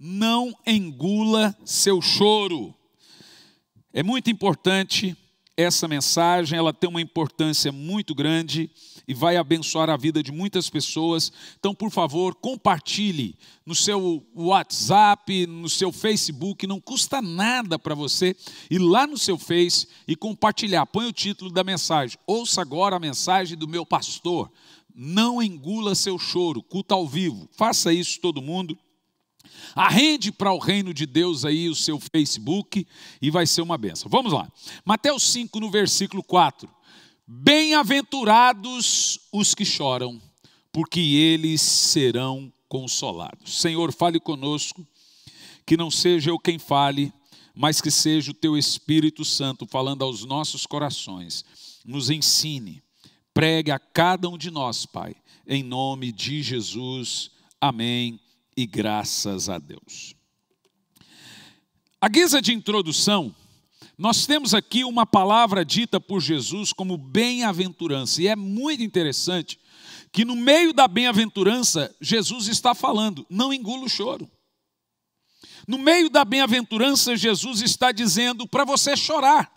não engula seu choro. É muito importante essa mensagem, ela tem uma importância muito grande e vai abençoar a vida de muitas pessoas. Então, por favor, compartilhe no seu WhatsApp, no seu Facebook, não custa nada para você ir lá no seu Face e compartilhar. Põe o título da mensagem. Ouça agora a mensagem do meu pastor. Não engula seu choro, Culta ao vivo. Faça isso todo mundo. Arrende para o reino de Deus aí o seu Facebook e vai ser uma benção. Vamos lá. Mateus 5, no versículo 4. Bem-aventurados os que choram, porque eles serão consolados. Senhor, fale conosco, que não seja eu quem fale, mas que seja o teu Espírito Santo falando aos nossos corações. Nos ensine, pregue a cada um de nós, Pai, em nome de Jesus. Amém e graças a Deus. A guisa de introdução, nós temos aqui uma palavra dita por Jesus como bem-aventurança, e é muito interessante que no meio da bem-aventurança, Jesus está falando: não engula o choro. No meio da bem-aventurança, Jesus está dizendo para você chorar.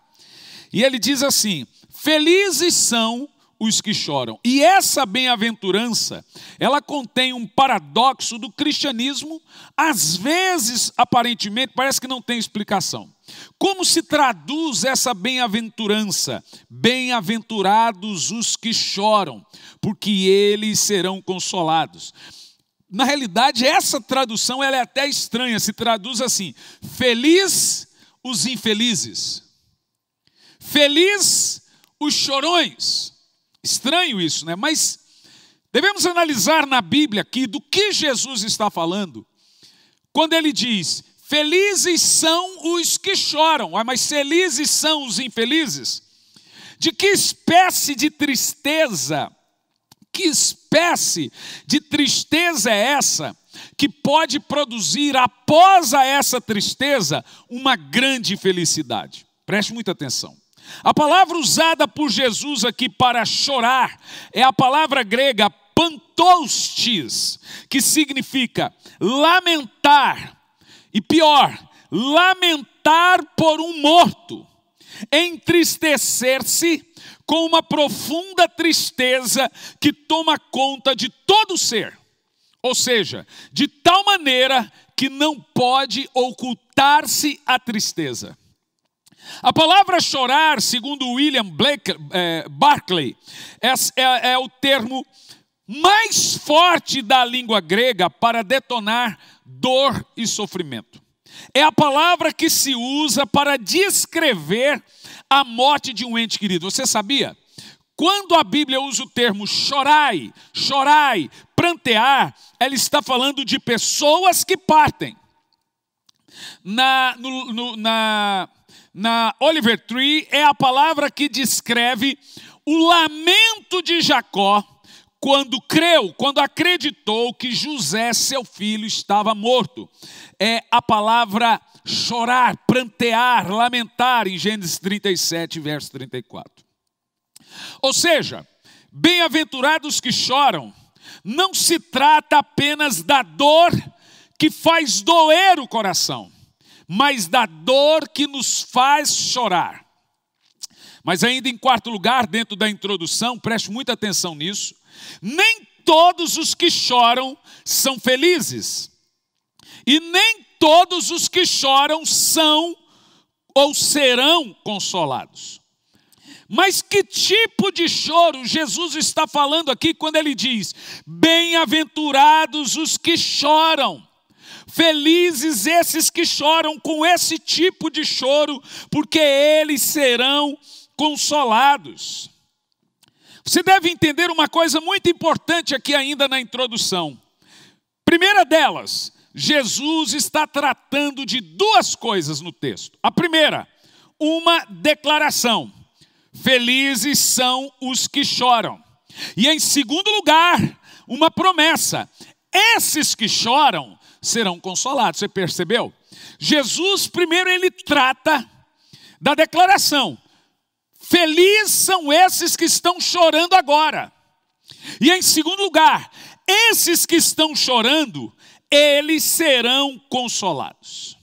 E ele diz assim: Felizes são os que choram. E essa bem-aventurança, ela contém um paradoxo do cristianismo, às vezes, aparentemente, parece que não tem explicação. Como se traduz essa bem-aventurança? Bem-aventurados os que choram, porque eles serão consolados. Na realidade, essa tradução ela é até estranha, se traduz assim: feliz os infelizes, feliz os chorões. Estranho isso, né? Mas devemos analisar na Bíblia aqui do que Jesus está falando quando ele diz: Felizes são os que choram, ah, mas felizes são os infelizes. De que espécie de tristeza, que espécie de tristeza é essa que pode produzir, após a essa tristeza, uma grande felicidade? Preste muita atenção. A palavra usada por Jesus aqui para chorar é a palavra grega pantostes, que significa lamentar, e pior, lamentar por um morto, entristecer-se com uma profunda tristeza que toma conta de todo o ser, ou seja, de tal maneira que não pode ocultar-se a tristeza. A palavra chorar, segundo William Blake, é, Barclay, é, é, é o termo mais forte da língua grega para detonar dor e sofrimento. É a palavra que se usa para descrever a morte de um ente querido. Você sabia? Quando a Bíblia usa o termo chorai, chorai, prantear, ela está falando de pessoas que partem. Na, no, no, na na Oliver Tree é a palavra que descreve o lamento de Jacó quando creu, quando acreditou que José, seu filho, estava morto. É a palavra chorar, prantear, lamentar em Gênesis 37, verso 34. Ou seja, bem-aventurados que choram, não se trata apenas da dor que faz doer o coração, mas da dor que nos faz chorar. Mas ainda em quarto lugar, dentro da introdução, preste muita atenção nisso, nem todos os que choram são felizes. E nem todos os que choram são ou serão consolados. Mas que tipo de choro Jesus está falando aqui quando ele diz: Bem-aventurados os que choram, Felizes esses que choram com esse tipo de choro, porque eles serão consolados. Você deve entender uma coisa muito importante aqui, ainda na introdução. Primeira delas, Jesus está tratando de duas coisas no texto. A primeira, uma declaração: Felizes são os que choram. E em segundo lugar, uma promessa: Esses que choram serão consolados. Você percebeu? Jesus, primeiro, ele trata da declaração: Felizes são esses que estão chorando agora. E em segundo lugar, esses que estão chorando, eles serão consolados.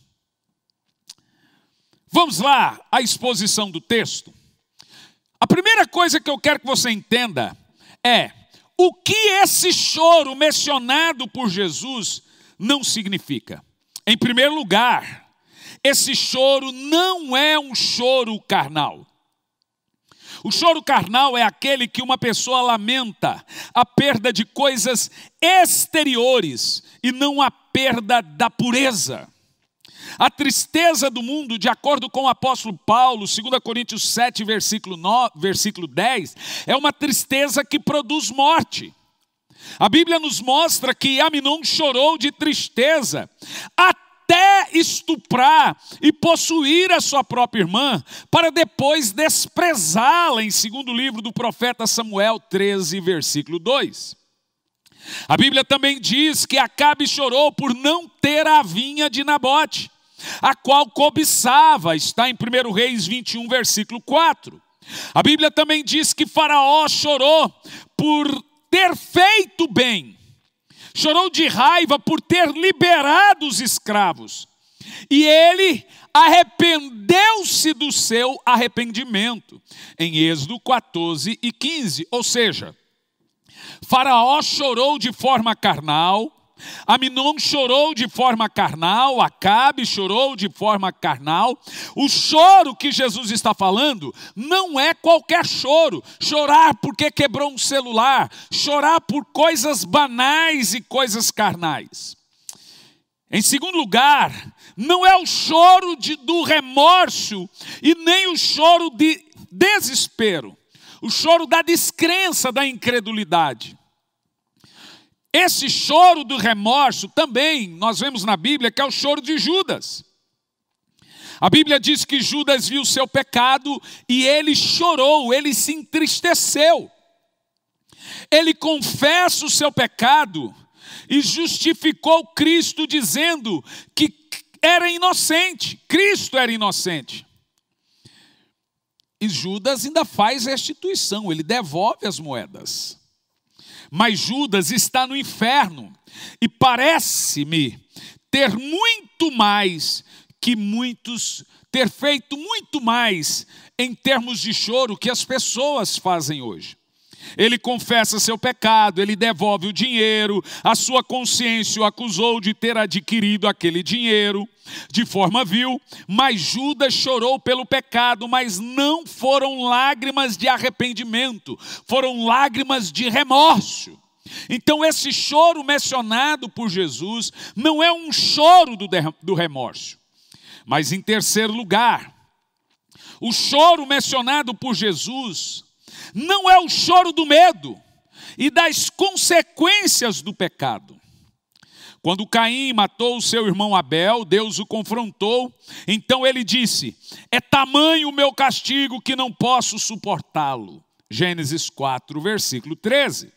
Vamos lá à exposição do texto. A primeira coisa que eu quero que você entenda é o que esse choro mencionado por Jesus não significa. Em primeiro lugar, esse choro não é um choro carnal. O choro carnal é aquele que uma pessoa lamenta a perda de coisas exteriores e não a perda da pureza. A tristeza do mundo, de acordo com o apóstolo Paulo, 2 Coríntios 7, versículo, 9, versículo 10, é uma tristeza que produz morte. A Bíblia nos mostra que Aminon chorou de tristeza até estuprar e possuir a sua própria irmã, para depois desprezá-la, em segundo livro do profeta Samuel 13, versículo 2. A Bíblia também diz que Acabe chorou por não ter a vinha de Nabote, a qual cobiçava, está em 1 Reis 21, versículo 4. A Bíblia também diz que Faraó chorou por ter feito bem, chorou de raiva por ter liberado os escravos, e ele arrependeu-se do seu arrependimento, em Êxodo 14 e 15. Ou seja, Faraó chorou de forma carnal Aminon chorou de forma carnal, Acabe chorou de forma carnal. O choro que Jesus está falando não é qualquer choro. Chorar porque quebrou um celular, chorar por coisas banais e coisas carnais. Em segundo lugar, não é o choro de, do remorso e nem o choro de desespero, o choro da descrença, da incredulidade. Esse choro do remorso também nós vemos na Bíblia que é o choro de Judas. A Bíblia diz que Judas viu o seu pecado e ele chorou, ele se entristeceu. Ele confessa o seu pecado e justificou Cristo dizendo que era inocente, Cristo era inocente. E Judas ainda faz restituição, ele devolve as moedas mas Judas está no inferno e parece-me ter muito mais que muitos, ter feito muito mais em termos de choro que as pessoas fazem hoje ele confessa seu pecado, ele devolve o dinheiro, a sua consciência o acusou de ter adquirido aquele dinheiro de forma vil, mas Judas chorou pelo pecado, mas não foram lágrimas de arrependimento, foram lágrimas de remorso. Então, esse choro mencionado por Jesus não é um choro do, remorso, mas em terceiro lugar, o choro mencionado por Jesus não é o choro do medo e das consequências do pecado. Quando Caim matou o seu irmão Abel, Deus o confrontou. Então ele disse: É tamanho o meu castigo que não posso suportá-lo. Gênesis 4, versículo 13.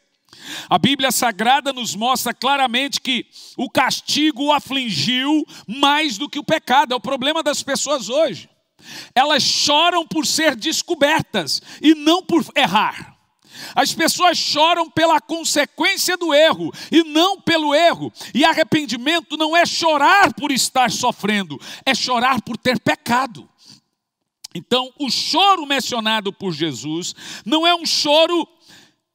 A Bíblia Sagrada nos mostra claramente que o castigo o afligiu mais do que o pecado, é o problema das pessoas hoje. Elas choram por ser descobertas e não por errar. As pessoas choram pela consequência do erro e não pelo erro. E arrependimento não é chorar por estar sofrendo, é chorar por ter pecado. Então, o choro mencionado por Jesus não é um choro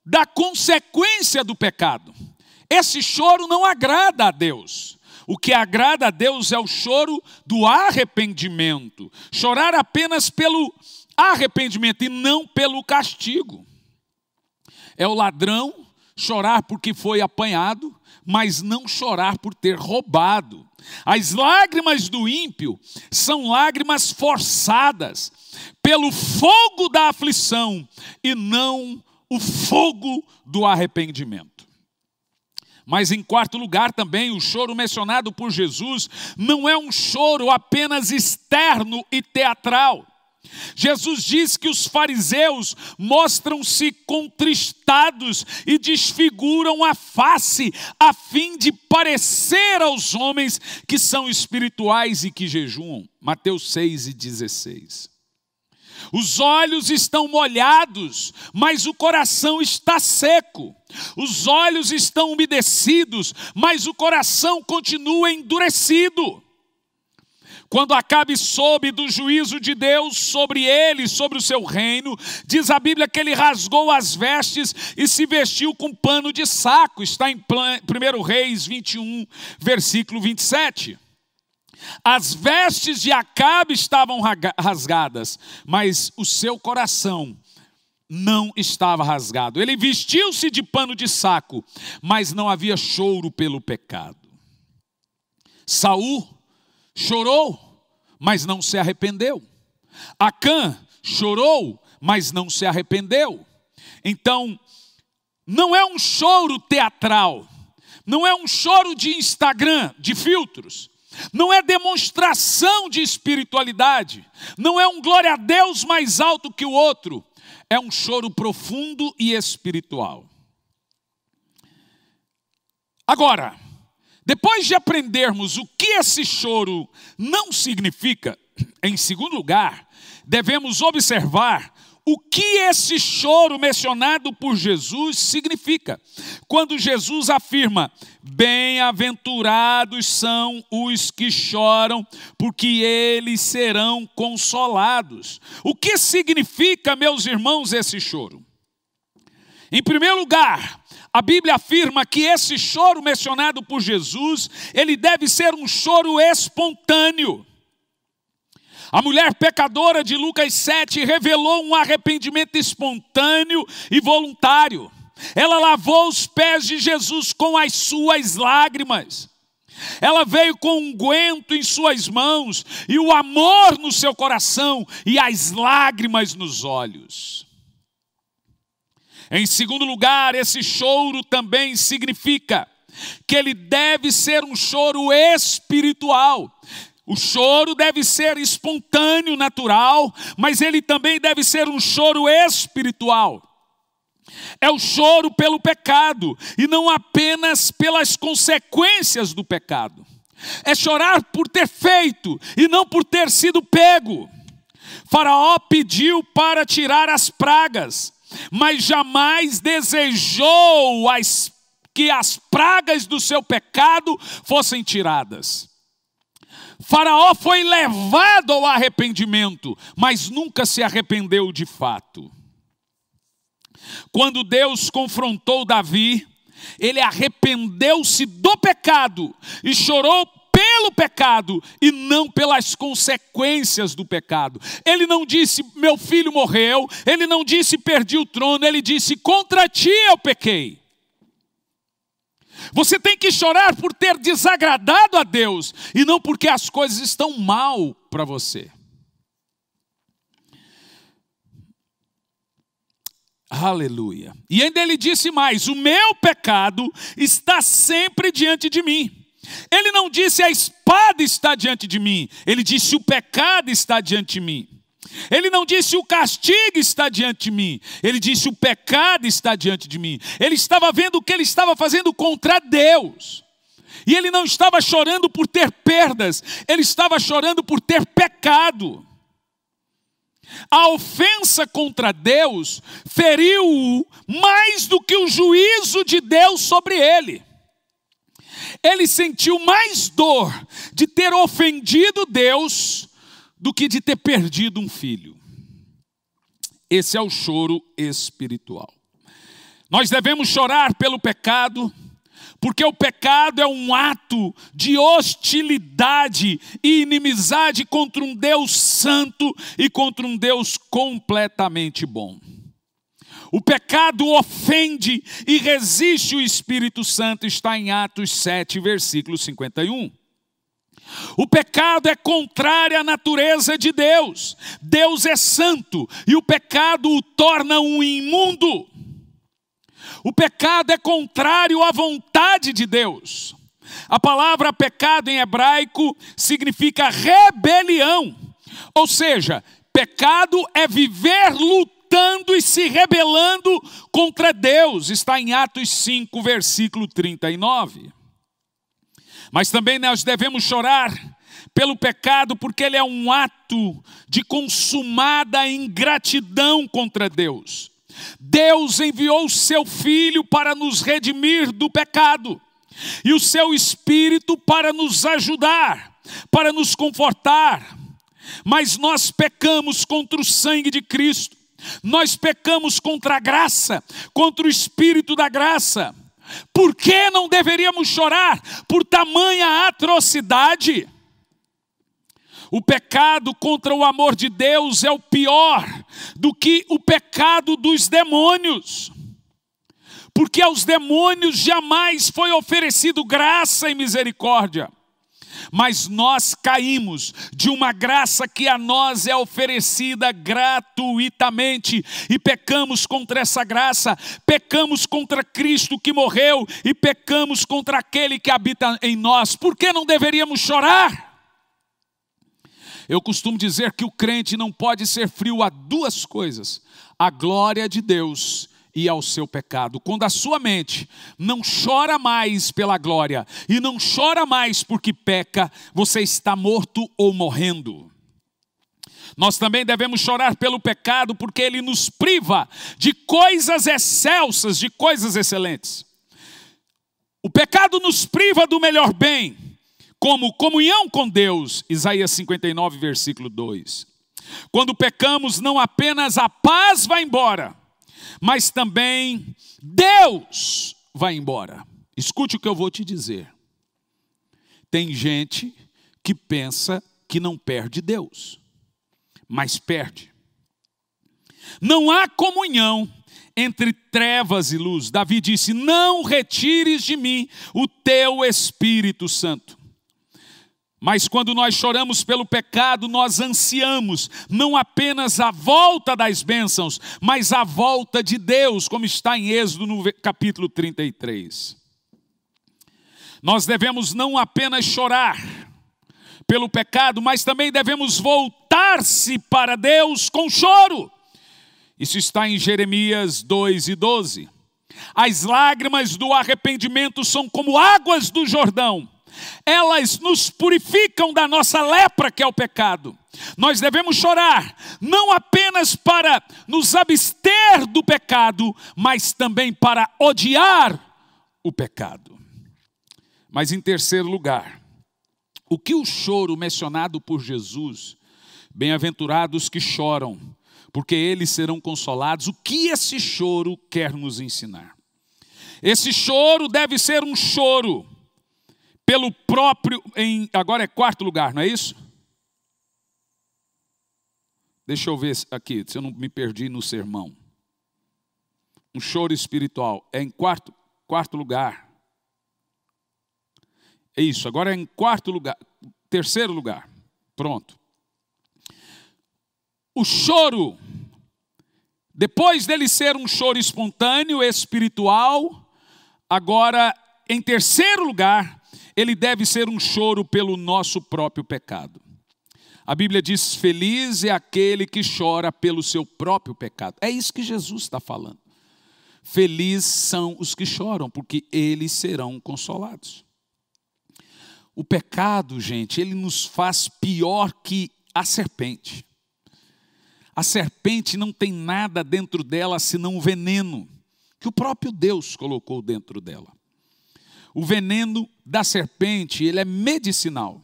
da consequência do pecado. Esse choro não agrada a Deus. O que agrada a Deus é o choro do arrependimento. Chorar apenas pelo arrependimento e não pelo castigo. É o ladrão chorar porque foi apanhado, mas não chorar por ter roubado. As lágrimas do ímpio são lágrimas forçadas pelo fogo da aflição e não o fogo do arrependimento. Mas em quarto lugar também, o choro mencionado por Jesus não é um choro apenas externo e teatral. Jesus diz que os fariseus mostram-se contristados e desfiguram a face, a fim de parecer aos homens que são espirituais e que jejuam. Mateus 6 e 16. Os olhos estão molhados, mas o coração está seco. Os olhos estão umedecidos, mas o coração continua endurecido. Quando Acabe soube do juízo de Deus sobre ele, sobre o seu reino, diz a Bíblia que ele rasgou as vestes e se vestiu com pano de saco. Está em 1 Reis 21, versículo 27. As vestes de Acabe estavam rasgadas, mas o seu coração não estava rasgado. Ele vestiu-se de pano de saco, mas não havia choro pelo pecado. Saul chorou, mas não se arrependeu. Acã chorou, mas não se arrependeu. Então, não é um choro teatral, não é um choro de Instagram, de filtros não é demonstração de espiritualidade, não é um glória a Deus mais alto que o outro, é um choro profundo e espiritual. Agora, depois de aprendermos o que esse choro não significa, em segundo lugar, devemos observar o que esse choro mencionado por Jesus significa. Quando Jesus afirma: Bem-aventurados são os que choram, porque eles serão consolados. O que significa, meus irmãos, esse choro? Em primeiro lugar, a Bíblia afirma que esse choro mencionado por Jesus, ele deve ser um choro espontâneo. A mulher pecadora de Lucas 7 revelou um arrependimento espontâneo e voluntário. Ela lavou os pés de Jesus com as suas lágrimas. Ela veio com unguento um em suas mãos e o amor no seu coração e as lágrimas nos olhos. Em segundo lugar, esse choro também significa que ele deve ser um choro espiritual, o choro deve ser espontâneo, natural, mas ele também deve ser um choro espiritual. É o choro pelo pecado e não apenas pelas consequências do pecado. É chorar por ter feito e não por ter sido pego. Faraó pediu para tirar as pragas, mas jamais desejou as, que as pragas do seu pecado fossem tiradas. Faraó foi levado ao arrependimento, mas nunca se arrependeu de fato. Quando Deus confrontou Davi, ele arrependeu-se do pecado e chorou pelo pecado e não pelas consequências do pecado. Ele não disse, meu filho morreu, ele não disse, perdi o trono, ele disse, contra ti eu pequei. Você tem que chorar por ter desagradado a Deus e não porque as coisas estão mal para você. Aleluia. E ainda ele disse mais: O meu pecado está sempre diante de mim. Ele não disse a espada está diante de mim, ele disse o pecado está diante de mim. Ele não disse o castigo está diante de mim, ele disse o pecado está diante de mim. Ele estava vendo o que ele estava fazendo contra Deus. E ele não estava chorando por ter perdas, ele estava chorando por ter pecado. A ofensa contra Deus feriu-o mais do que o juízo de Deus sobre ele. Ele sentiu mais dor de ter ofendido Deus do que de ter perdido um filho. Esse é o choro espiritual. Nós devemos chorar pelo pecado, porque o pecado é um ato de hostilidade e inimizade contra um Deus santo e contra um Deus completamente bom. O pecado ofende e resiste o Espírito Santo, está em Atos 7, versículo 51. O pecado é contrário à natureza de Deus. Deus é santo e o pecado o torna um imundo. O pecado é contrário à vontade de Deus. A palavra pecado em hebraico significa rebelião, ou seja, pecado é viver lutando e se rebelando contra Deus, está em Atos 5, versículo 39. Mas também nós devemos chorar pelo pecado, porque ele é um ato de consumada ingratidão contra Deus. Deus enviou seu Filho para nos redimir do pecado, e o seu Espírito para nos ajudar, para nos confortar. Mas nós pecamos contra o sangue de Cristo, nós pecamos contra a graça, contra o Espírito da graça. Por que não deveríamos chorar por tamanha atrocidade? O pecado contra o amor de Deus é o pior do que o pecado dos demônios, porque aos demônios jamais foi oferecido graça e misericórdia mas nós caímos de uma graça que a nós é oferecida gratuitamente e pecamos contra essa graça, pecamos contra Cristo que morreu e pecamos contra aquele que habita em nós. Por que não deveríamos chorar? Eu costumo dizer que o crente não pode ser frio a duas coisas: a glória de Deus e ao seu pecado. Quando a sua mente não chora mais pela glória e não chora mais porque peca, você está morto ou morrendo. Nós também devemos chorar pelo pecado, porque ele nos priva de coisas excelsas, de coisas excelentes. O pecado nos priva do melhor bem, como comunhão com Deus, Isaías 59, versículo 2. Quando pecamos, não apenas a paz vai embora, mas também Deus vai embora. Escute o que eu vou te dizer. Tem gente que pensa que não perde Deus, mas perde. Não há comunhão entre trevas e luz. Davi disse: Não retires de mim o teu Espírito Santo. Mas quando nós choramos pelo pecado, nós ansiamos não apenas a volta das bênçãos, mas a volta de Deus, como está em Êxodo no capítulo 33. Nós devemos não apenas chorar pelo pecado, mas também devemos voltar-se para Deus com choro. Isso está em Jeremias 2 e 12. As lágrimas do arrependimento são como águas do Jordão elas nos purificam da nossa lepra, que é o pecado. Nós devemos chorar, não apenas para nos abster do pecado, mas também para odiar o pecado. Mas em terceiro lugar, o que o choro mencionado por Jesus, bem-aventurados que choram, porque eles serão consolados, o que esse choro quer nos ensinar? Esse choro deve ser um choro pelo próprio, em, agora é quarto lugar, não é isso? Deixa eu ver aqui, se eu não me perdi no sermão. Um choro espiritual é em quarto, quarto lugar. É isso, agora é em quarto lugar, terceiro lugar. Pronto. O choro, depois dele ser um choro espontâneo, espiritual, agora em terceiro lugar, ele deve ser um choro pelo nosso próprio pecado. A Bíblia diz: Feliz é aquele que chora pelo seu próprio pecado. É isso que Jesus está falando. Felizes são os que choram, porque eles serão consolados. O pecado, gente, ele nos faz pior que a serpente. A serpente não tem nada dentro dela senão o veneno que o próprio Deus colocou dentro dela. O veneno da serpente, ele é medicinal.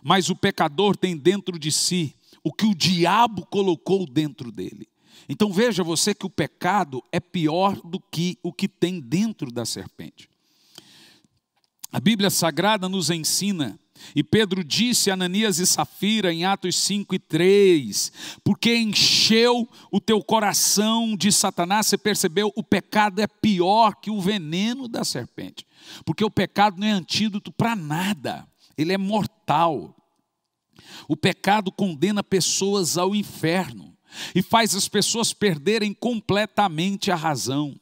Mas o pecador tem dentro de si o que o diabo colocou dentro dele. Então veja você que o pecado é pior do que o que tem dentro da serpente. A Bíblia Sagrada nos ensina e Pedro disse a Ananias e Safira em Atos 5 e 3: Porque encheu o teu coração de Satanás, você percebeu? O pecado é pior que o veneno da serpente. Porque o pecado não é antídoto para nada, ele é mortal. O pecado condena pessoas ao inferno e faz as pessoas perderem completamente a razão.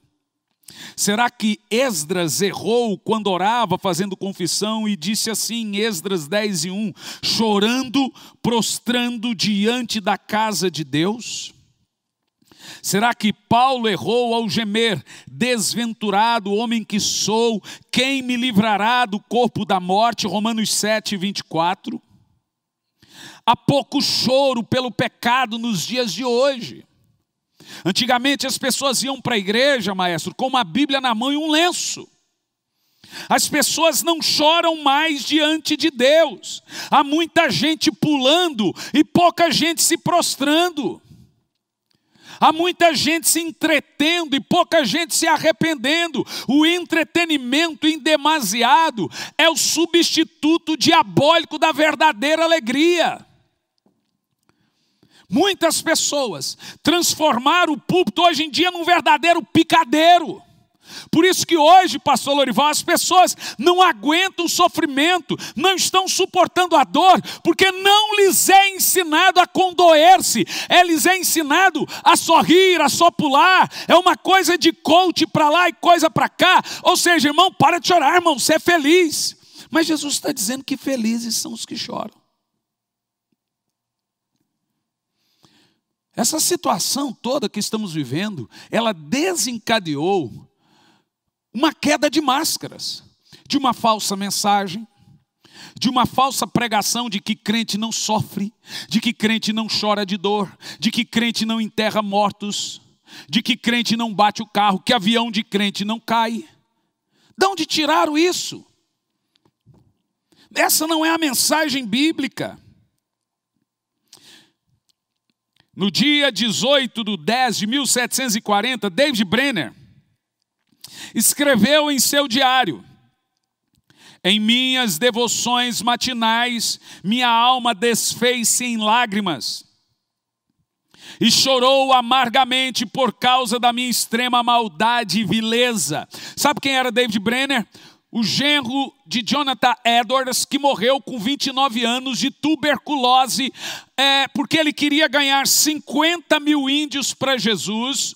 Será que Esdras errou quando orava fazendo confissão e disse assim, Esdras 10 e 1, chorando, prostrando diante da casa de Deus? Será que Paulo errou ao gemer, desventurado homem que sou, quem me livrará do corpo da morte? Romanos 7, 24. Há pouco choro pelo pecado nos dias de hoje. Antigamente as pessoas iam para a igreja, maestro, com uma Bíblia na mão e um lenço. As pessoas não choram mais diante de Deus. Há muita gente pulando e pouca gente se prostrando. Há muita gente se entretendo e pouca gente se arrependendo. O entretenimento em demasiado é o substituto diabólico da verdadeira alegria muitas pessoas transformaram o púlpito hoje em dia num verdadeiro picadeiro. Por isso que hoje, pastor Lorival, as pessoas não aguentam o sofrimento, não estão suportando a dor, porque não lhes é ensinado a condoer-se, é lhes é ensinado a sorrir, a só pular. é uma coisa de coach para lá e coisa para cá. Ou seja, irmão, para de chorar, irmão, você é feliz. Mas Jesus está dizendo que felizes são os que choram. Essa situação toda que estamos vivendo, ela desencadeou uma queda de máscaras, de uma falsa mensagem, de uma falsa pregação de que crente não sofre, de que crente não chora de dor, de que crente não enterra mortos, de que crente não bate o carro, que avião de crente não cai. De onde tiraram isso? Essa não é a mensagem bíblica no dia 18 de 10 de 1740, David Brenner escreveu em seu diário: Em minhas devoções matinais, minha alma desfez-se em lágrimas e chorou amargamente por causa da minha extrema maldade e vileza. Sabe quem era David Brenner? o genro de Jonathan Edwards, que morreu com 29 anos de tuberculose, é, porque ele queria ganhar 50 mil índios para Jesus.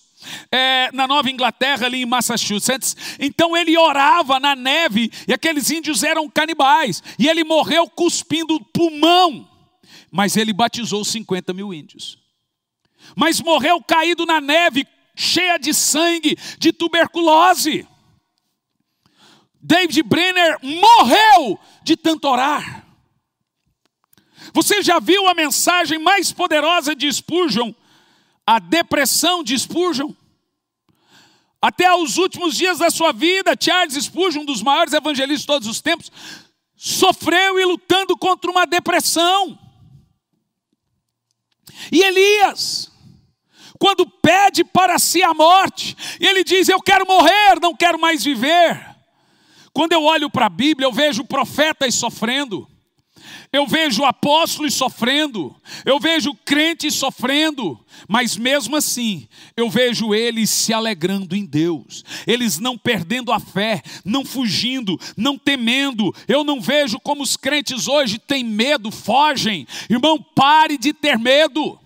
É, na Nova Inglaterra, ali em Massachusetts. Então ele orava na neve e aqueles índios eram canibais. E ele morreu cuspindo pulmão, mas ele batizou 50 mil índios. Mas morreu caído na neve, cheia de sangue, de tuberculose. David Brenner morreu de tanto orar. Você já viu a mensagem mais poderosa de Spurgeon? A depressão de Spurgeon? Até os últimos dias da sua vida, Charles Spurgeon, um dos maiores evangelistas de todos os tempos, sofreu e lutando contra uma depressão. E Elias, quando pede para si a morte, ele diz: Eu quero morrer, não quero mais viver. Quando eu olho para a Bíblia, eu vejo profetas sofrendo. Eu vejo apóstolos sofrendo, eu vejo crentes sofrendo, mas mesmo assim, eu vejo eles se alegrando em Deus, eles não perdendo a fé, não fugindo, não temendo. Eu não vejo como os crentes hoje têm medo, fogem. Irmão, pare de ter medo.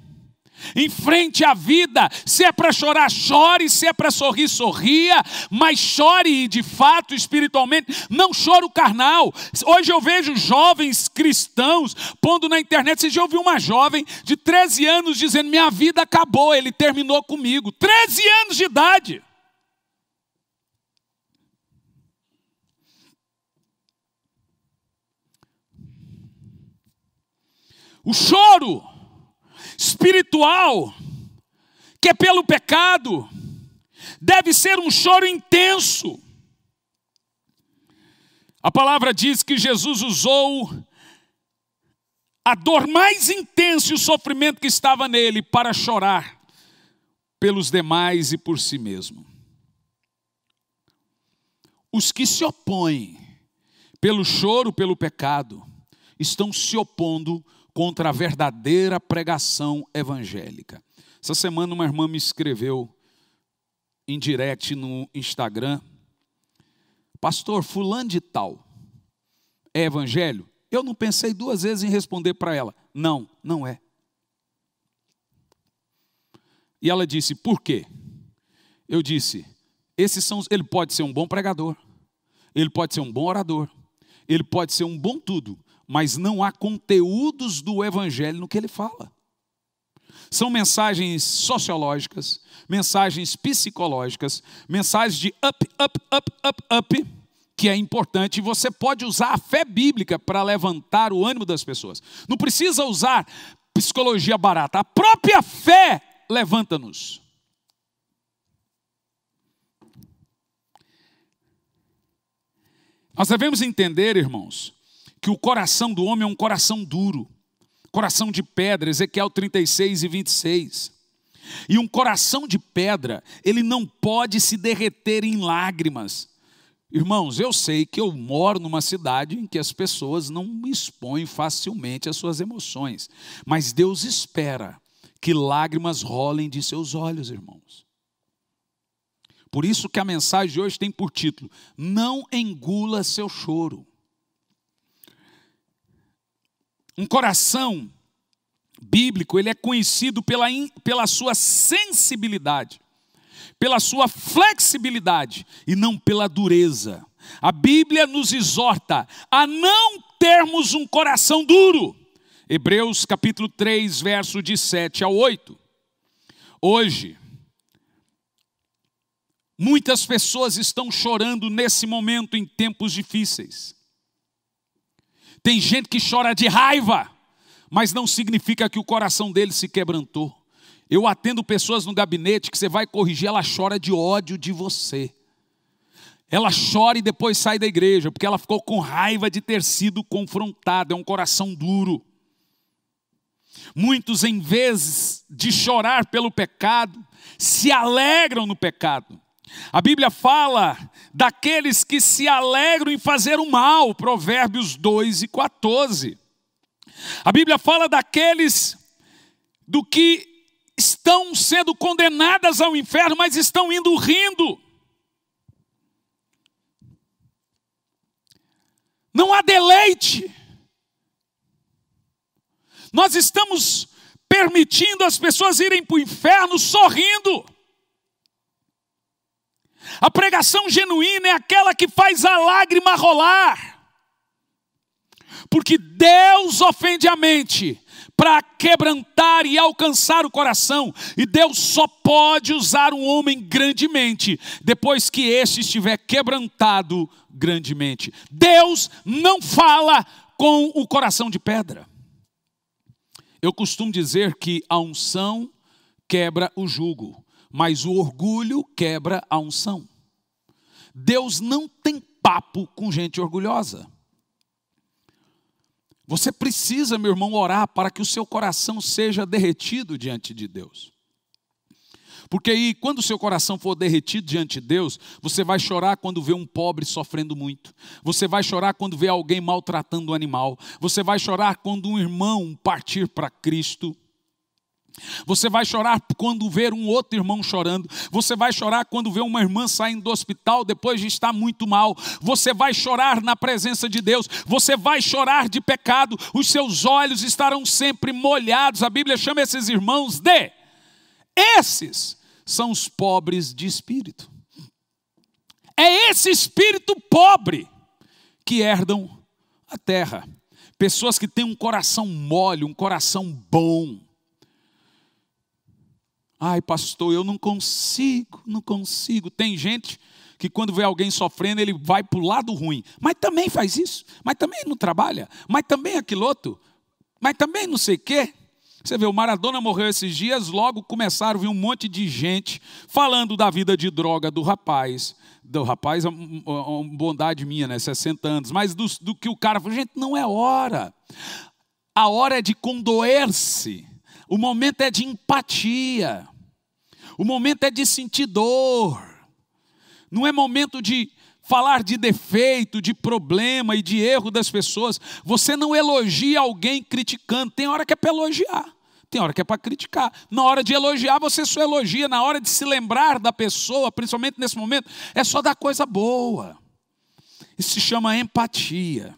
Enfrente a vida. Se é para chorar, chore. Se é para sorrir, sorria. Mas chore de fato espiritualmente. Não choro carnal. Hoje eu vejo jovens cristãos pondo na internet. Você já ouviu uma jovem de 13 anos dizendo: Minha vida acabou, ele terminou comigo. 13 anos de idade. O choro espiritual, que é pelo pecado, deve ser um choro intenso. A palavra diz que Jesus usou a dor mais intensa e o sofrimento que estava nele para chorar pelos demais e por si mesmo. Os que se opõem pelo choro, pelo pecado, estão se opondo contra a verdadeira pregação evangélica. Essa semana uma irmã me escreveu em direct no Instagram: Pastor, Fulano de Tal é evangelho? Eu não pensei duas vezes em responder para ela: Não, não é. E ela disse: Por quê? Eu disse: Esses são, ele pode ser um bom pregador, ele pode ser um bom orador, ele pode ser um bom tudo, mas não há conteúdos do Evangelho no que ele fala. São mensagens sociológicas, mensagens psicológicas, mensagens de up, up, up, up, up, que é importante. E você pode usar a fé bíblica para levantar o ânimo das pessoas. Não precisa usar psicologia barata. A própria fé levanta-nos. Nós devemos entender, irmãos, que o coração do homem é um coração duro, coração de pedra, Ezequiel 36 e 26. E um coração de pedra, ele não pode se derreter em lágrimas. Irmãos, eu sei que eu moro numa cidade em que as pessoas não expõem facilmente as suas emoções, mas Deus espera que lágrimas rolem de seus olhos, irmãos. Por isso que a mensagem de hoje tem por título: Não engula seu choro. Um coração bíblico, ele é conhecido pela, pela sua sensibilidade, pela sua flexibilidade e não pela dureza. A Bíblia nos exorta a não termos um coração duro. Hebreus capítulo 3, verso de 7 a 8. Hoje, muitas pessoas estão chorando nesse momento em tempos difíceis. Tem gente que chora de raiva, mas não significa que o coração dele se quebrantou. Eu atendo pessoas no gabinete que você vai corrigir, ela chora de ódio de você. Ela chora e depois sai da igreja, porque ela ficou com raiva de ter sido confrontada, é um coração duro. Muitos, em vez de chorar pelo pecado, se alegram no pecado. A Bíblia fala daqueles que se alegram em fazer o mal, Provérbios 2 e 14. A Bíblia fala daqueles do que estão sendo condenadas ao inferno, mas estão indo rindo. Não há deleite. Nós estamos permitindo as pessoas irem para o inferno sorrindo. A pregação genuína é aquela que faz a lágrima rolar. Porque Deus ofende a mente para quebrantar e alcançar o coração, e Deus só pode usar um homem grandemente depois que este estiver quebrantado grandemente. Deus não fala com o coração de pedra. Eu costumo dizer que a unção quebra o jugo mas o orgulho quebra a unção. Deus não tem papo com gente orgulhosa. Você precisa, meu irmão, orar para que o seu coração seja derretido diante de Deus. Porque aí, quando o seu coração for derretido diante de Deus, você vai chorar quando vê um pobre sofrendo muito. Você vai chorar quando vê alguém maltratando um animal. Você vai chorar quando um irmão partir para Cristo. Você vai chorar quando ver um outro irmão chorando. Você vai chorar quando ver uma irmã saindo do hospital depois de estar muito mal. Você vai chorar na presença de Deus. Você vai chorar de pecado. Os seus olhos estarão sempre molhados. A Bíblia chama esses irmãos de. Esses são os pobres de espírito. É esse espírito pobre que herdam a terra. Pessoas que têm um coração mole, um coração bom Ai, pastor, eu não consigo, não consigo. Tem gente que quando vê alguém sofrendo, ele vai para o lado ruim. Mas também faz isso, mas também não trabalha, mas também é outro, mas também não sei o quê. Você vê, o Maradona morreu esses dias, logo começaram a vir um monte de gente falando da vida de droga do rapaz. Do rapaz, bondade minha, né? 60 anos. Mas do, do que o cara falou, gente, não é hora. A hora é de condoer-se. O momento é de empatia. O momento é de sentir dor. Não é momento de falar de defeito, de problema e de erro das pessoas. Você não elogia alguém criticando. Tem hora que é para elogiar, tem hora que é para criticar. Na hora de elogiar, você só elogia. Na hora de se lembrar da pessoa, principalmente nesse momento, é só dar coisa boa. Isso se chama empatia.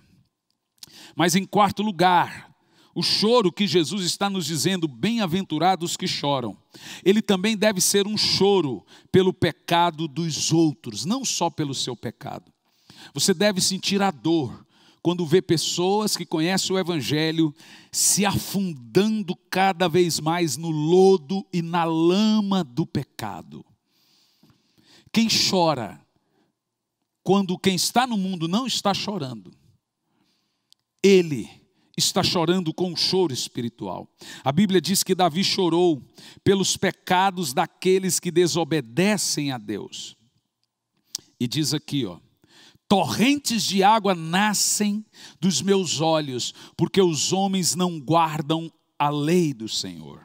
Mas em quarto lugar, o choro que Jesus está nos dizendo, bem-aventurados que choram, ele também deve ser um choro pelo pecado dos outros, não só pelo seu pecado. Você deve sentir a dor quando vê pessoas que conhecem o Evangelho se afundando cada vez mais no lodo e na lama do pecado. Quem chora quando quem está no mundo não está chorando, ele está chorando com um choro espiritual. A Bíblia diz que Davi chorou pelos pecados daqueles que desobedecem a Deus. E diz aqui, ó: Torrentes de água nascem dos meus olhos, porque os homens não guardam a lei do Senhor.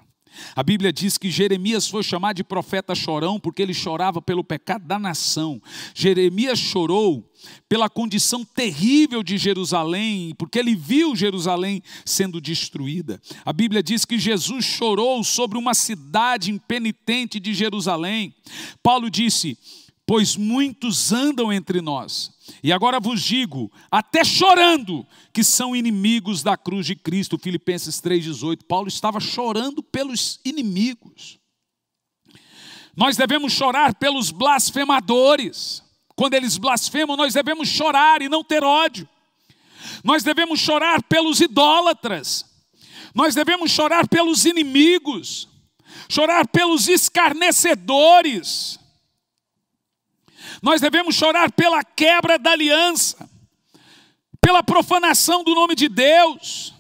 A Bíblia diz que Jeremias foi chamado de profeta chorão porque ele chorava pelo pecado da nação. Jeremias chorou pela condição terrível de Jerusalém, porque ele viu Jerusalém sendo destruída. A Bíblia diz que Jesus chorou sobre uma cidade impenitente de Jerusalém. Paulo disse: pois muitos andam entre nós. E agora vos digo, até chorando, que são inimigos da cruz de Cristo. Filipenses 3,18. Paulo estava chorando pelos inimigos. Nós devemos chorar pelos blasfemadores. Quando eles blasfemam, nós devemos chorar e não ter ódio. Nós devemos chorar pelos idólatras. Nós devemos chorar pelos inimigos. Chorar pelos escarnecedores nós devemos chorar pela quebra da aliança, pela profanação do nome de Deus,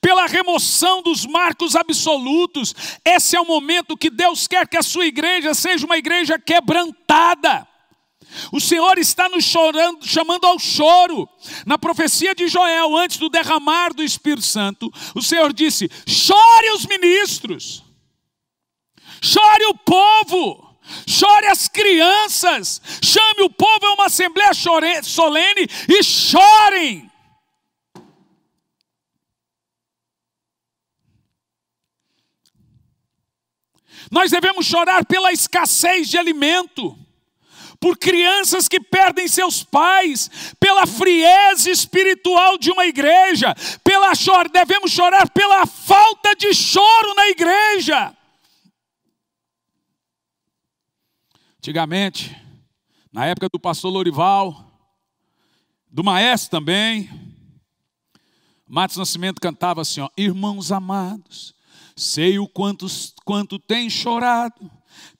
pela remoção dos marcos absolutos. Esse é o momento que Deus quer que a sua igreja seja uma igreja quebrantada. O Senhor está nos chorando, chamando ao choro. Na profecia de Joel, antes do derramar do Espírito Santo, o Senhor disse: chore os ministros, chore o povo chore as crianças, chame o povo a uma assembleia chore, solene e chorem. Nós devemos chorar pela escassez de alimento, por crianças que perdem seus pais, pela frieza espiritual de uma igreja, pela chor... devemos chorar pela falta de choro na igreja. Antigamente, na época do pastor Lorival, do maestro também, Matos Nascimento cantava assim: ó, Irmãos amados, sei o quantos, quanto tem chorado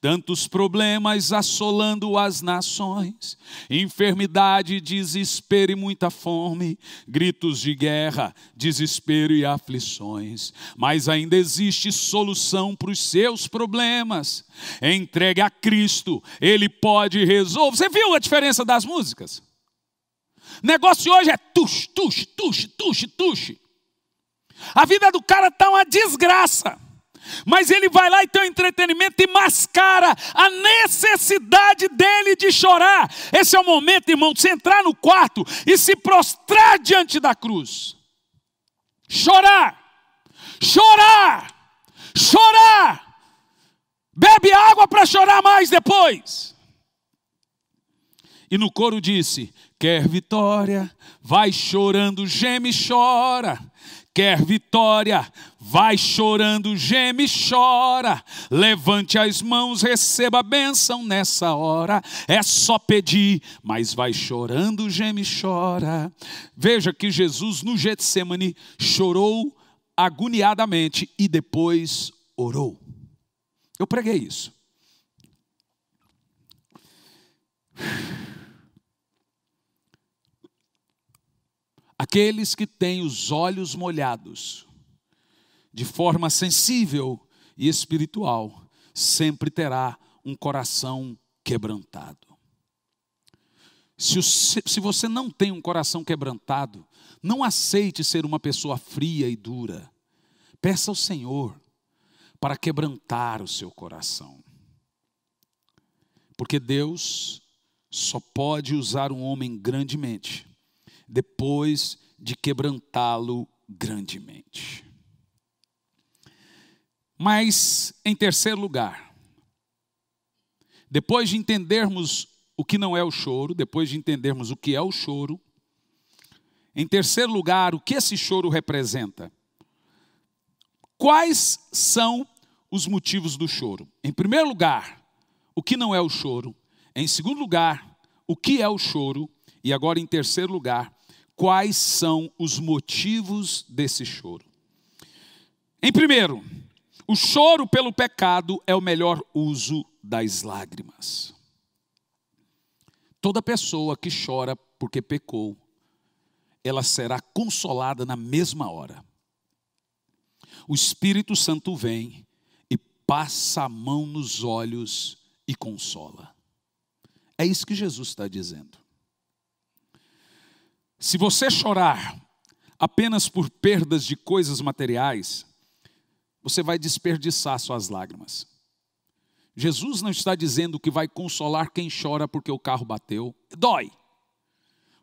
tantos problemas assolando as nações, enfermidade, desespero e muita fome, gritos de guerra, desespero e aflições. Mas ainda existe solução para os seus problemas. Entregue a Cristo, Ele pode resolver. Você viu a diferença das músicas? Negócio hoje é tuxe, tuxe, tuxe, tuxe, tuxe. A vida do cara está uma desgraça. Mas ele vai lá e tem um entretenimento e mascara a necessidade dele de chorar. Esse é o momento, irmão, de você entrar no quarto e se prostrar diante da cruz. Chorar, chorar, chorar. Bebe água para chorar mais depois. E no coro disse: Quer vitória, vai chorando, geme e chora quer vitória, vai chorando, geme, chora. Levante as mãos, receba a bênção nessa hora. É só pedir, mas vai chorando, geme, chora. Veja que Jesus no Getsemane chorou agoniadamente e depois orou. Eu preguei isso. Aqueles que têm os olhos molhados, de forma sensível e espiritual, sempre terá um coração quebrantado. Se, o, se você não tem um coração quebrantado, não aceite ser uma pessoa fria e dura. Peça ao Senhor para quebrantar o seu coração. Porque Deus só pode usar um homem grandemente depois de quebrantá-lo grandemente. Mas, em terceiro lugar, depois de entendermos o que não é o choro, depois de entendermos o que é o choro, em terceiro lugar, o que esse choro representa? Quais são os motivos do choro? Em primeiro lugar, o que não é o choro. Em segundo lugar, o que é o choro. E agora, em terceiro lugar, quais são os motivos desse choro. Em primeiro, o choro pelo pecado é o melhor uso das lágrimas. Toda pessoa que chora porque pecou, ela será consolada na mesma hora. O Espírito Santo vem e passa a mão nos olhos e consola. É isso que Jesus está dizendo. Se você chorar apenas por perdas de coisas materiais, você vai desperdiçar suas lágrimas. Jesus não está dizendo que vai consolar quem chora porque o carro bateu. Dói.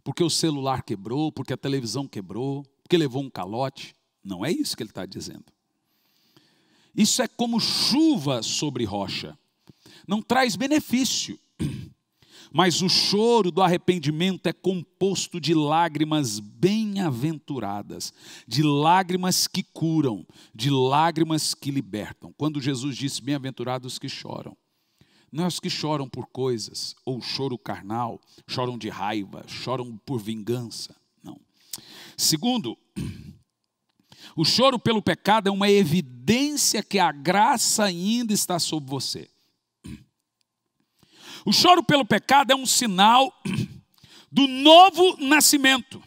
Porque o celular quebrou, porque a televisão quebrou, porque levou um calote. Não é isso que ele está dizendo. Isso é como chuva sobre rocha. Não traz benefício, mas o choro do arrependimento é composto de lágrimas bem-aventuradas, de lágrimas que curam, de lágrimas que libertam. Quando Jesus disse: Bem-aventurados que choram. Não é os que choram por coisas, ou choro carnal, choram de raiva, choram por vingança. Não. Segundo, o choro pelo pecado é uma evidência que a graça ainda está sobre você. O choro pelo pecado é um sinal do novo nascimento.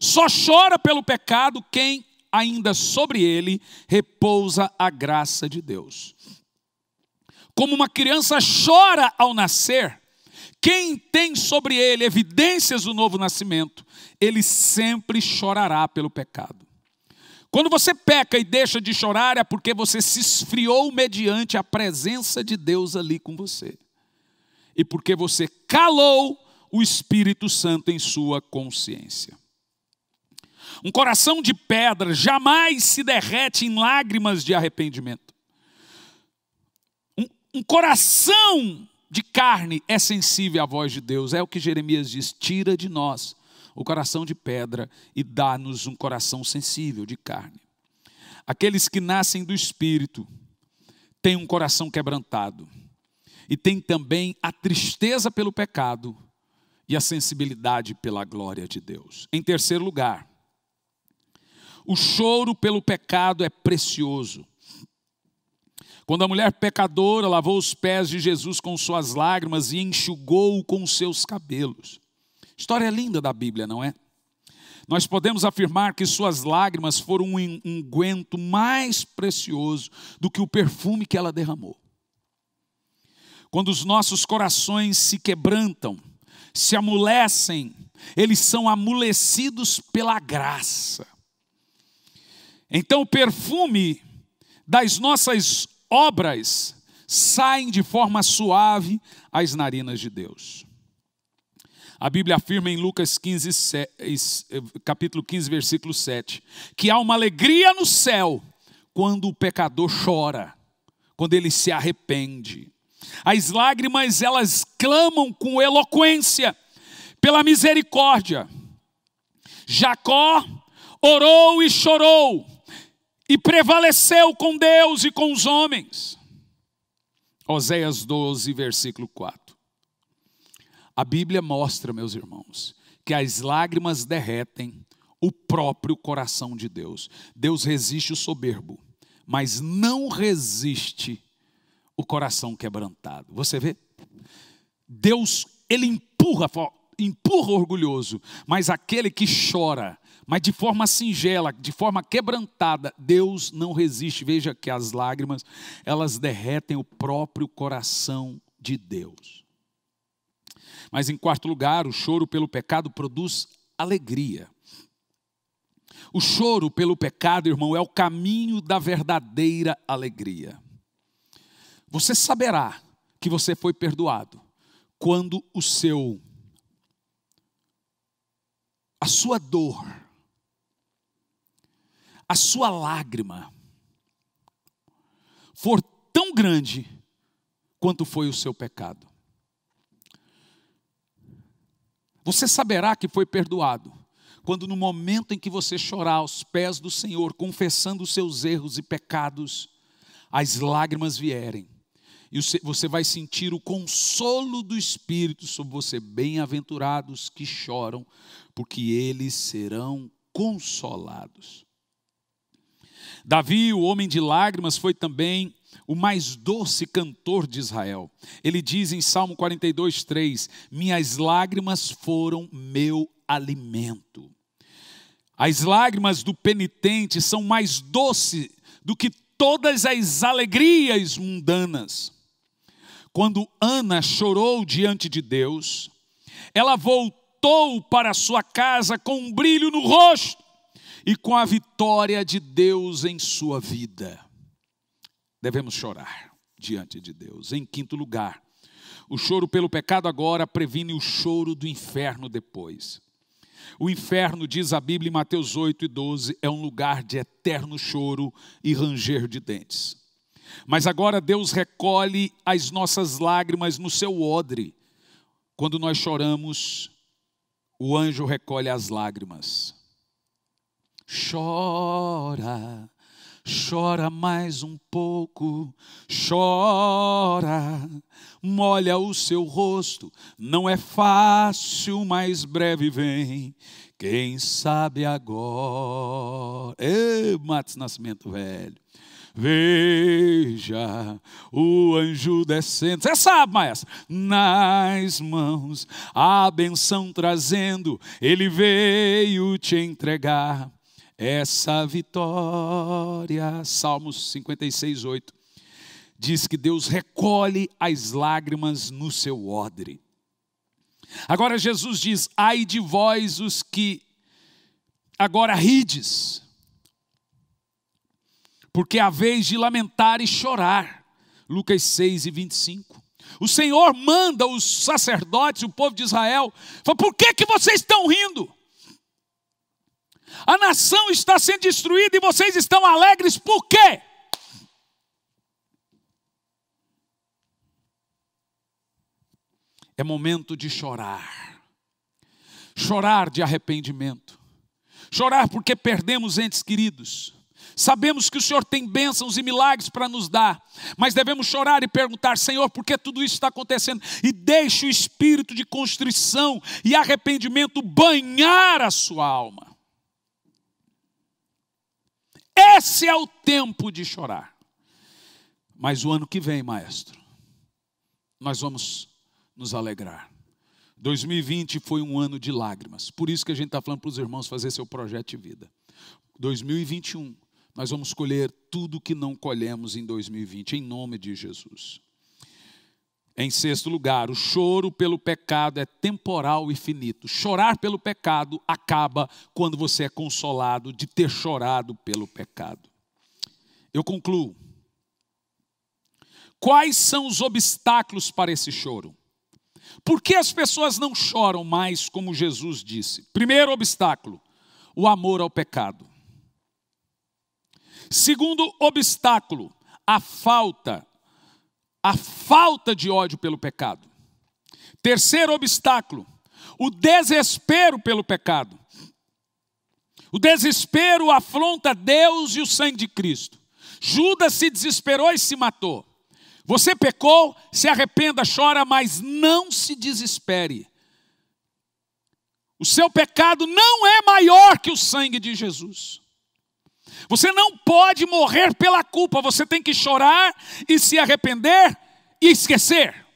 Só chora pelo pecado quem ainda sobre ele repousa a graça de Deus. Como uma criança chora ao nascer, quem tem sobre ele evidências do novo nascimento, ele sempre chorará pelo pecado. Quando você peca e deixa de chorar, é porque você se esfriou mediante a presença de Deus ali com você. E porque você calou o Espírito Santo em sua consciência. Um coração de pedra jamais se derrete em lágrimas de arrependimento. Um, um coração de carne é sensível à voz de Deus. É o que Jeremias diz: tira de nós o coração de pedra e dá-nos um coração sensível de carne. Aqueles que nascem do espírito têm um coração quebrantado e têm também a tristeza pelo pecado e a sensibilidade pela glória de Deus. Em terceiro lugar, o choro pelo pecado é precioso. Quando a mulher pecadora lavou os pés de Jesus com suas lágrimas e enxugou-o com seus cabelos, História linda da Bíblia, não é? Nós podemos afirmar que suas lágrimas foram um unguento mais precioso do que o perfume que ela derramou. Quando os nossos corações se quebrantam, se amolecem, eles são amolecidos pela graça. Então o perfume das nossas obras saem de forma suave às narinas de Deus. A Bíblia afirma em Lucas 15, eh, eh, capítulo 15, versículo 7, que há uma alegria no céu quando o pecador chora, quando ele se arrepende. As lágrimas, elas clamam com eloquência pela misericórdia. Jacó orou e chorou e prevaleceu com Deus e com os homens. Oséias 12, versículo 4. A Bíblia mostra, meus irmãos, que as lágrimas derretem o próprio coração de Deus. Deus resiste o soberbo, mas não resiste o coração quebrantado. Você vê? Deus, ele empurra, empurra orgulhoso, mas aquele que chora, mas de forma singela, de forma quebrantada, Deus não resiste. Veja que as lágrimas, elas derretem o próprio coração de Deus. Mas em quarto lugar, o choro pelo pecado produz alegria. O choro pelo pecado, irmão, é o caminho da verdadeira alegria. Você saberá que você foi perdoado quando o seu a sua dor, a sua lágrima for tão grande quanto foi o seu pecado. Você saberá que foi perdoado quando, no momento em que você chorar aos pés do Senhor, confessando os seus erros e pecados, as lágrimas vierem. E você vai sentir o consolo do Espírito sobre você. Bem-aventurados que choram, porque eles serão consolados. Davi, o homem de lágrimas, foi também o mais doce cantor de Israel. Ele diz em Salmo 42, 3: Minhas lágrimas foram meu alimento. As lágrimas do penitente são mais doces do que todas as alegrias mundanas. Quando Ana chorou diante de Deus, ela voltou para sua casa com um brilho no rosto e com a vitória de Deus em sua vida devemos chorar diante de Deus. Em quinto lugar, o choro pelo pecado agora previne o choro do inferno depois. O inferno, diz a Bíblia em Mateus 8 e 12, é um lugar de eterno choro e ranger de dentes. Mas agora Deus recolhe as nossas lágrimas no seu odre. Quando nós choramos, o anjo recolhe as lágrimas. Chora, Chora mais um pouco, chora, molha o seu rosto, não é fácil, mas breve vem. Quem sabe agora. Ei, Matos Nascimento Velho. Veja o anjo descendo. Você sabe, maestro? Nas mãos, a benção trazendo, ele veio te entregar essa vitória, Salmos 56, 8, diz que Deus recolhe as lágrimas no seu odre. Agora Jesus diz: Ai de vós os que agora rides, porque é a vez de lamentar e chorar. Lucas 6 e 25. O Senhor manda os sacerdotes, o povo de Israel, fala, por que, que vocês estão rindo? A nação está sendo destruída e vocês estão alegres por quê? É momento de chorar. Chorar de arrependimento. Chorar porque perdemos entes queridos. Sabemos que o Senhor tem bênçãos e milagres para nos dar, mas devemos chorar e perguntar: Senhor, por que tudo isso está acontecendo? E deixe o espírito de constrição e arrependimento banhar a sua alma. Esse é o tempo de chorar. Mas o ano que vem, maestro, nós vamos nos alegrar. 2020 foi um ano de lágrimas. Por isso que a gente está falando para os irmãos fazer seu projeto de vida. 2021, nós vamos colher tudo que não colhemos em 2020, em nome de Jesus. Em sexto lugar, o choro pelo pecado é temporal e finito. Chorar pelo pecado acaba quando você é consolado de ter chorado pelo pecado. Eu concluo. Quais são os obstáculos para esse choro? Por que as pessoas não choram mais como Jesus disse? Primeiro obstáculo, o amor ao pecado. Segundo obstáculo, a falta a falta de ódio pelo pecado. Terceiro obstáculo, o desespero pelo pecado. O desespero afronta Deus e o sangue de Cristo. Judas se desesperou e se matou. Você pecou, se arrependa, chora, mas não se desespere. O seu pecado não é maior que o sangue de Jesus. Você não pode morrer pela culpa, você tem que chorar e se arrepender e esquecer.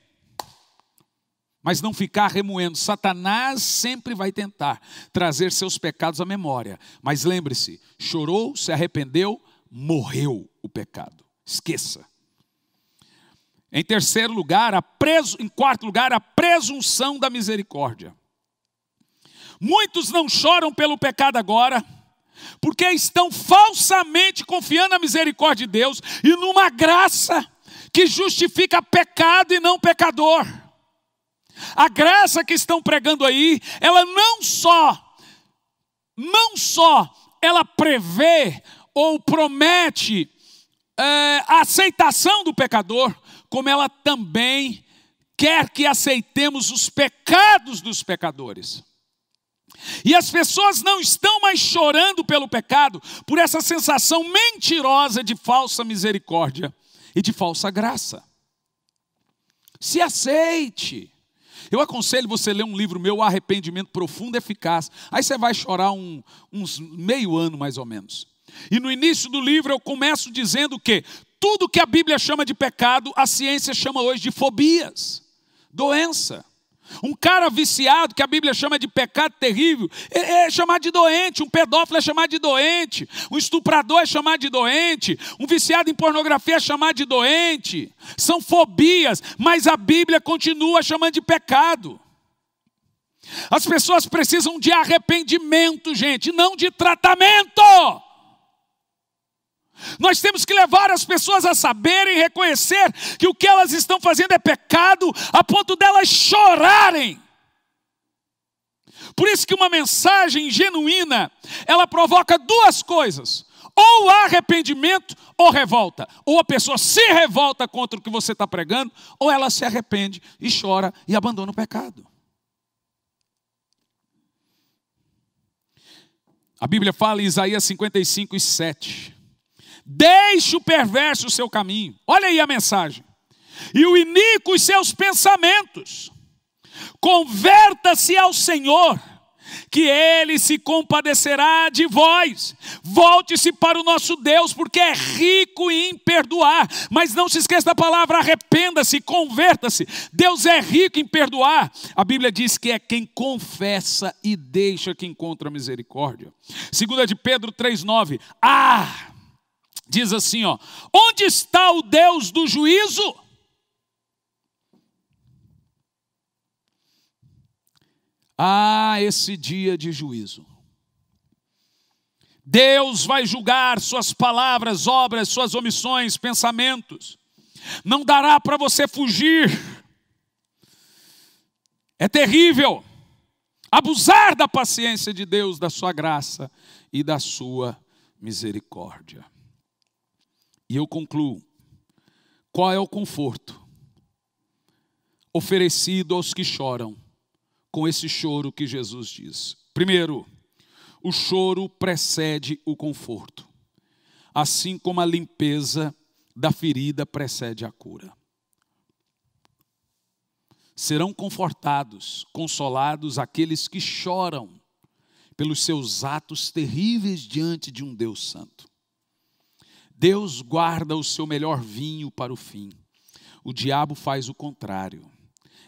Mas não ficar remoendo. Satanás sempre vai tentar trazer seus pecados à memória. Mas lembre-se: chorou, se arrependeu, morreu o pecado. Esqueça. Em terceiro lugar, a preso, em quarto lugar, a presunção da misericórdia. Muitos não choram pelo pecado agora, porque estão falsamente confiando na misericórdia de Deus e numa graça que justifica pecado e não pecador. A graça que estão pregando aí, ela não só, não só ela prevê ou promete é, a aceitação do pecador, como ela também quer que aceitemos os pecados dos pecadores. E as pessoas não estão mais chorando pelo pecado, por essa sensação mentirosa de falsa misericórdia e de falsa graça. Se aceite. Eu aconselho você a ler um livro meu, Arrependimento Profundo e Eficaz. Aí você vai chorar um, uns meio ano, mais ou menos. E no início do livro eu começo dizendo que tudo que a Bíblia chama de pecado, a ciência chama hoje de fobias, doença. Um cara viciado, que a Bíblia chama de pecado terrível, é, é chamado de doente. Um pedófilo é chamado de doente. Um estuprador é chamado de doente. Um viciado em pornografia é chamado de doente. São fobias, mas a Bíblia continua chamando de pecado. As pessoas precisam de arrependimento, gente, não de tratamento. Nós temos que levar as pessoas a saberem, reconhecer que o que elas estão fazendo é pecado, a ponto delas chorarem. Por isso que uma mensagem genuína, ela provoca duas coisas: ou arrependimento ou revolta. Ou a pessoa se revolta contra o que você está pregando, ou ela se arrepende e chora e abandona o pecado. A Bíblia fala em Isaías 55 e 7. Deixe o perverso o seu caminho. Olha aí a mensagem. E o iníquo os seus pensamentos. Converta-se ao Senhor, que ele se compadecerá de vós. Volte-se para o nosso Deus, porque é rico em perdoar. Mas não se esqueça da palavra arrependa-se, converta-se. Deus é rico em perdoar. A Bíblia diz que é quem confessa e deixa que encontra misericórdia. Segunda de Pedro 3:9. Ah, diz assim, ó: Onde está o Deus do juízo? Ah, esse dia de juízo. Deus vai julgar suas palavras, obras, suas omissões, pensamentos. Não dará para você fugir. É terrível abusar da paciência de Deus, da sua graça e da sua misericórdia. E eu concluo. Qual é o conforto oferecido aos que choram com esse choro que Jesus diz? Primeiro, o choro precede o conforto, assim como a limpeza da ferida precede a cura. Serão confortados, consolados aqueles que choram pelos seus atos terríveis diante de um Deus Santo. Deus guarda o seu melhor vinho para o fim. O diabo faz o contrário.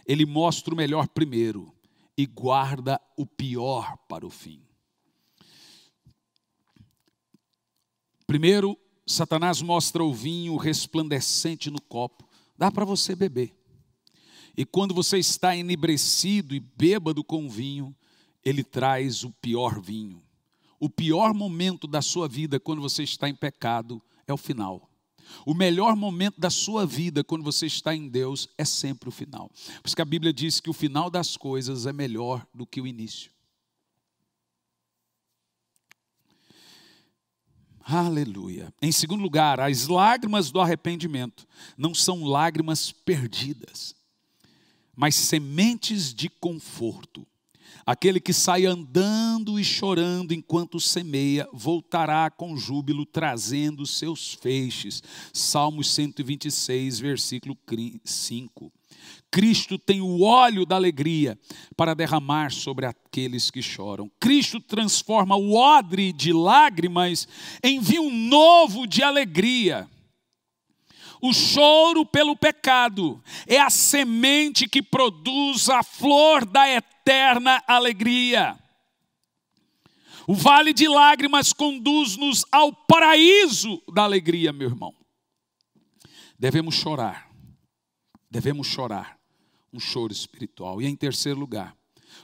Ele mostra o melhor primeiro e guarda o pior para o fim. Primeiro, Satanás mostra o vinho resplandecente no copo. Dá para você beber. E quando você está enebrecido e bêbado com vinho, ele traz o pior vinho. O pior momento da sua vida é quando você está em pecado é o final. O melhor momento da sua vida, quando você está em Deus, é sempre o final. Por isso que a Bíblia diz que o final das coisas é melhor do que o início. Aleluia. Em segundo lugar, as lágrimas do arrependimento não são lágrimas perdidas, mas sementes de conforto. Aquele que sai andando e chorando enquanto semeia, voltará com júbilo trazendo seus feixes. Salmos 126, versículo 5. Cristo tem o óleo da alegria para derramar sobre aqueles que choram. Cristo transforma o odre de lágrimas em vinho novo de alegria. O choro pelo pecado é a semente que produz a flor da eternidade eterna alegria. O vale de lágrimas conduz-nos ao paraíso da alegria, meu irmão. Devemos chorar, devemos chorar, um choro espiritual. E em terceiro lugar,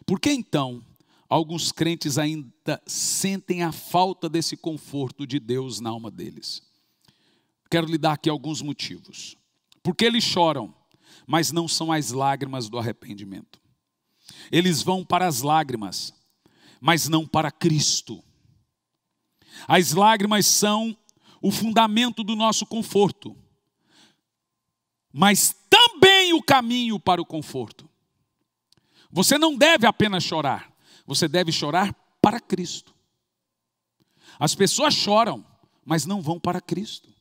por que então alguns crentes ainda sentem a falta desse conforto de Deus na alma deles? Quero lhe dar aqui alguns motivos. Porque eles choram, mas não são as lágrimas do arrependimento. Eles vão para as lágrimas, mas não para Cristo. As lágrimas são o fundamento do nosso conforto, mas também o caminho para o conforto. Você não deve apenas chorar, você deve chorar para Cristo. As pessoas choram, mas não vão para Cristo.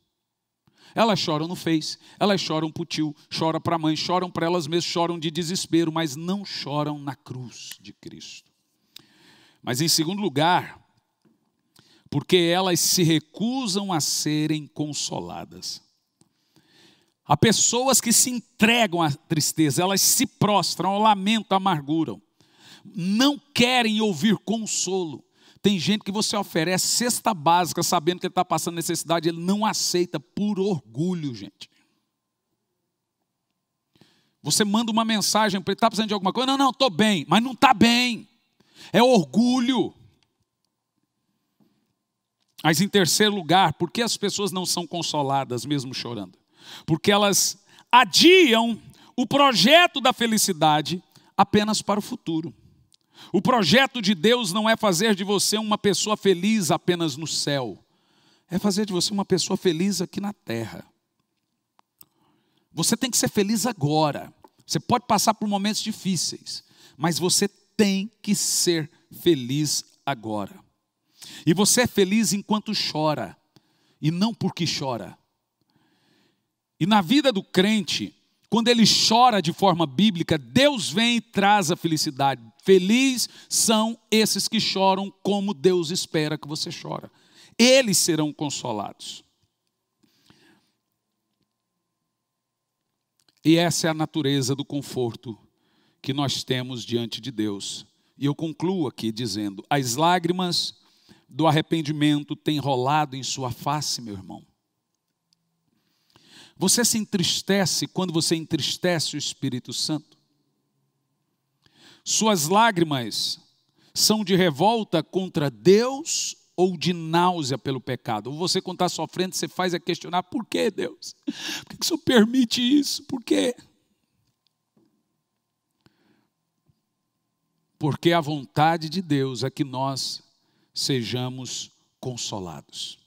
Elas choram no Face, elas choram para o tio, choram para a mãe, choram para elas mesmas, choram de desespero, mas não choram na cruz de Cristo. Mas em segundo lugar, porque elas se recusam a serem consoladas. Há pessoas que se entregam à tristeza, elas se prostram ao lamento, à amargura, não querem ouvir consolo. Tem gente que você oferece cesta básica sabendo que ele está passando necessidade, ele não aceita por orgulho, gente. Você manda uma mensagem para ele, está precisando de alguma coisa? Não, não, estou bem, mas não está bem. É orgulho. Mas em terceiro lugar, por que as pessoas não são consoladas mesmo chorando? Porque elas adiam o projeto da felicidade apenas para o futuro. O projeto de Deus não é fazer de você uma pessoa feliz apenas no céu, é fazer de você uma pessoa feliz aqui na terra. Você tem que ser feliz agora. Você pode passar por momentos difíceis, mas você tem que ser feliz agora. E você é feliz enquanto chora, e não porque chora. E na vida do crente, quando ele chora de forma bíblica, Deus vem e traz a felicidade, Felizes são esses que choram como Deus espera que você chora. Eles serão consolados. E essa é a natureza do conforto que nós temos diante de Deus. E eu concluo aqui dizendo: as lágrimas do arrependimento têm rolado em sua face, meu irmão. Você se entristece quando você entristece o Espírito Santo? Suas lágrimas são de revolta contra Deus ou de náusea pelo pecado. Ou você, quando está sofrendo, você faz é questionar: por que Deus? Por que, que o Senhor permite isso? Por quê? Porque é a vontade de Deus é que nós sejamos consolados.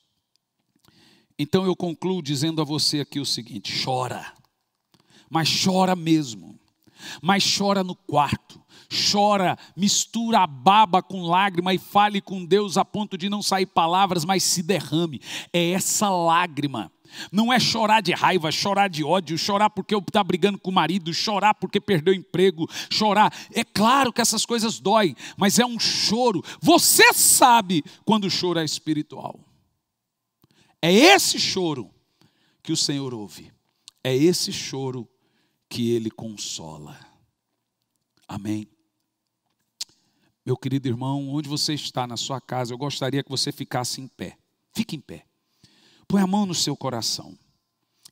Então eu concluo dizendo a você aqui o seguinte: chora, mas chora mesmo, mas chora no quarto, chora, mistura a baba com lágrima e fale com Deus a ponto de não sair palavras, mas se derrame. É essa lágrima. Não é chorar de raiva, chorar de ódio, chorar porque está brigando com o marido, chorar porque perdeu o emprego, chorar. É claro que essas coisas doem, mas é um choro. Você sabe quando o choro é espiritual. É esse choro que o Senhor ouve. É esse choro que ele consola. Amém. Meu querido irmão, onde você está na sua casa, eu gostaria que você ficasse em pé. Fique em pé. Põe a mão no seu coração.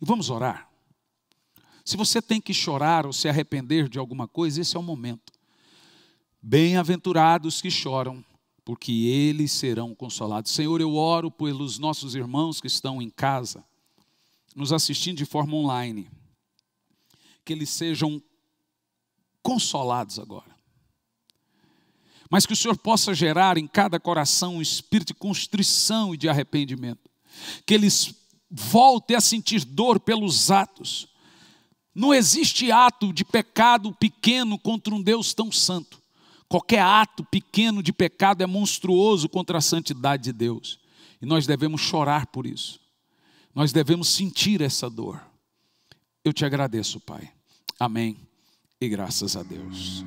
E vamos orar. Se você tem que chorar ou se arrepender de alguma coisa, esse é o momento. Bem-aventurados que choram, porque eles serão consolados. Senhor, eu oro pelos nossos irmãos que estão em casa, nos assistindo de forma online, que eles sejam consolados agora mas que o Senhor possa gerar em cada coração um espírito de constrição e de arrependimento, que eles voltem a sentir dor pelos atos. Não existe ato de pecado pequeno contra um Deus tão santo. Qualquer ato pequeno de pecado é monstruoso contra a santidade de Deus. E nós devemos chorar por isso. Nós devemos sentir essa dor. Eu te agradeço, Pai. Amém. E graças a Deus.